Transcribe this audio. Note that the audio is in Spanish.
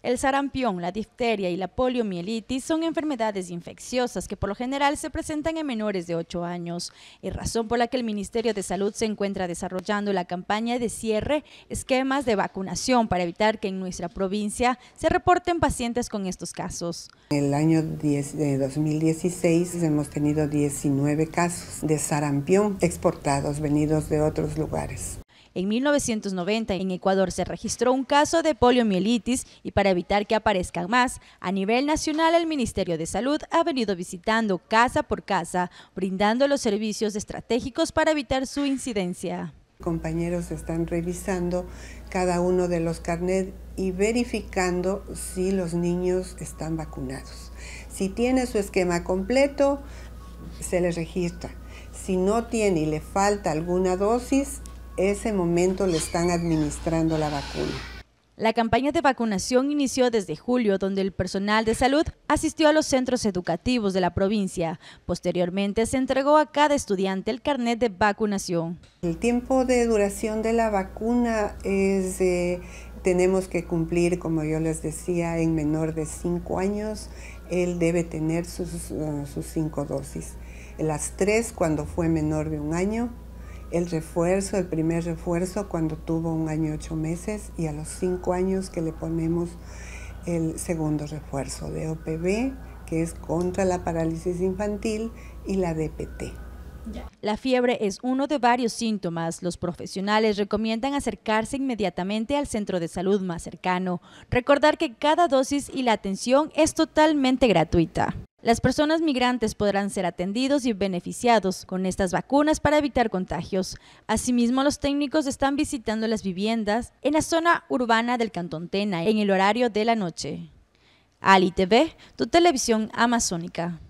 El sarampión, la difteria y la poliomielitis son enfermedades infecciosas que por lo general se presentan en menores de 8 años. Y razón por la que el Ministerio de Salud se encuentra desarrollando la campaña de cierre, esquemas de vacunación para evitar que en nuestra provincia se reporten pacientes con estos casos. En el año 2016 eh, hemos tenido 19 casos de sarampión exportados, venidos de otros lugares. En 1990 en Ecuador se registró un caso de poliomielitis y para evitar que aparezcan más, a nivel nacional el Ministerio de Salud ha venido visitando casa por casa, brindando los servicios estratégicos para evitar su incidencia. Compañeros están revisando cada uno de los carnets y verificando si los niños están vacunados. Si tiene su esquema completo, se les registra. Si no tiene y le falta alguna dosis, ese momento le están administrando la vacuna. La campaña de vacunación inició desde julio, donde el personal de salud asistió a los centros educativos de la provincia. Posteriormente se entregó a cada estudiante el carnet de vacunación. El tiempo de duración de la vacuna es, tenemos que cumplir, como yo les decía, en menor de cinco años, él debe tener sus, ah, sus cinco dosis. Las tres cuando fue menor de un año, el refuerzo, el primer refuerzo cuando tuvo un año y ocho meses y a los cinco años que le ponemos el segundo refuerzo de OPV, que es contra la parálisis infantil y la DPT. La fiebre es uno de varios síntomas. Los profesionales recomiendan acercarse inmediatamente al centro de salud más cercano. Recordar que cada dosis y la atención es totalmente gratuita. Las personas migrantes podrán ser atendidos y beneficiados con estas vacunas para evitar contagios. Asimismo, los técnicos están visitando las viviendas en la zona urbana del Cantón Tena en el horario de la noche. Ali TV, tu televisión amazónica.